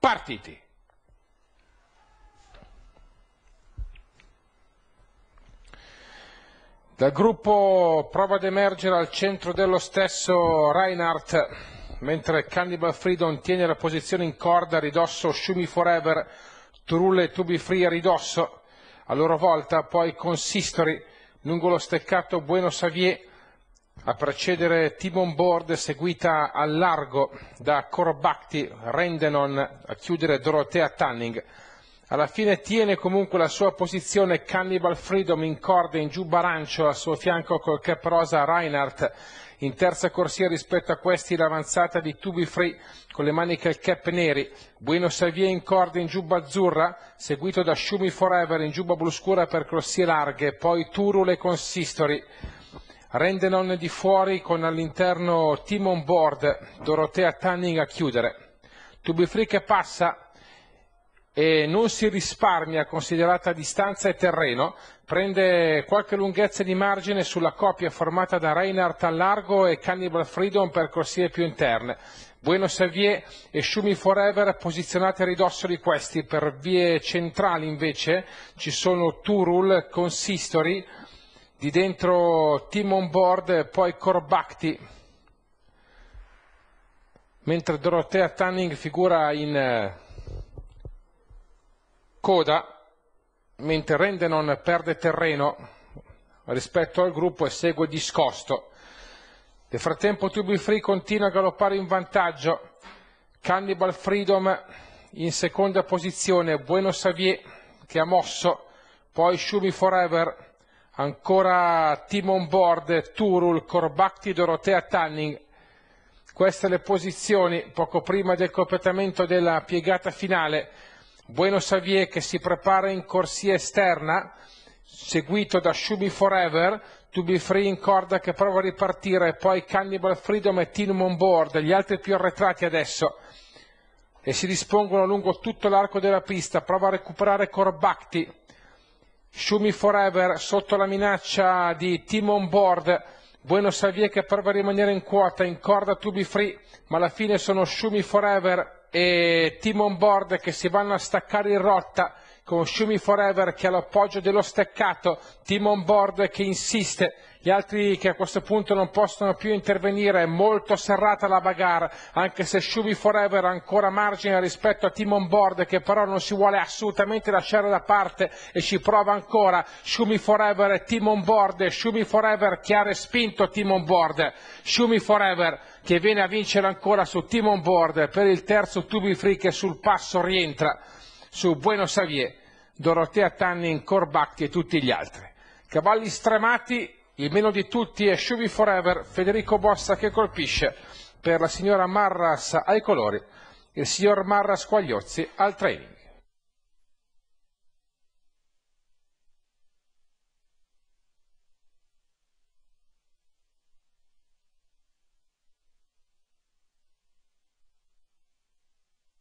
partiti. Dal gruppo prova ad emergere al centro dello stesso Reinhardt, mentre Cannibal Freedom tiene la posizione in corda a ridosso Shumi Forever, Trulle To Be Free a ridosso, a loro volta poi Consistory lungo lo steccato Buenos Savier a precedere Timon Board, seguita al largo da Corbacti, Rendenon, a chiudere Dorotea Tanning. Alla fine tiene comunque la sua posizione Cannibal Freedom in corda in giù Barancio, a suo fianco col cap rosa Reinhardt. In terza corsia rispetto a questi l'avanzata di Tubi Free con le maniche al cap neri, Buenos Aires in corda in giubba azzurra, seguito da Shumi Forever in giubba blu scura per corsie larghe, poi Turule con Sistori. Rende non di fuori con all'interno team on board, Dorotea Tanning a chiudere. Tubifree che passa e non si risparmia considerata distanza e terreno, prende qualche lunghezza di margine sulla coppia formata da Reinhardt al largo e Cannibal Freedom per corsie più interne. Bueno Savier e Shumi Forever posizionate a ridosso di questi, per vie centrali invece ci sono Turul, Consistory, di dentro team on board, poi Corbacti, mentre Dorotea Tanning figura in eh, coda, mentre Rendenon perde terreno rispetto al gruppo e segue discosto. Nel frattempo Tubi Free continua a galoppare in vantaggio, Cannibal Freedom in seconda posizione, Buenos Savier che ha mosso, poi Shumi Forever, ancora Timon Board, Turul, Corbacti, Dorotea, Tanning. Queste le posizioni poco prima del completamento della piegata finale. Bueno Xavier che si prepara in corsia esterna, seguito da Shubi Forever, To Be Free in corda che prova a ripartire, poi Cannibal Freedom e Team on Board, gli altri più arretrati adesso e si dispongono lungo tutto l'arco della pista, prova a recuperare Corbacti, Shumi Forever sotto la minaccia di Team on Board, Buenos Aires che prova a rimanere in quota, in corda to be free, ma alla fine sono Shumi Forever e Team on Board che si vanno a staccare in rotta con Shumi Forever che ha l'appoggio dello steccato, Timon on board che insiste, gli altri che a questo punto non possono più intervenire, è molto serrata la bagarre, anche se Shumi Forever ha ancora margine rispetto a Timon on board che però non si vuole assolutamente lasciare da parte e ci prova ancora, Shumi Forever e Timon on board, Shumi Forever che ha respinto Timon on board, Shumi Forever che viene a vincere ancora su Timon on board per il terzo tubi free che sul passo rientra su Buenos Aires Dorotea Tannin, Corbacchi e tutti gli altri. Cavalli stremati, il meno di tutti è Shubi Forever, Federico Bossa che colpisce per la signora Marras ai colori, il signor Marras Quagliozzi al training.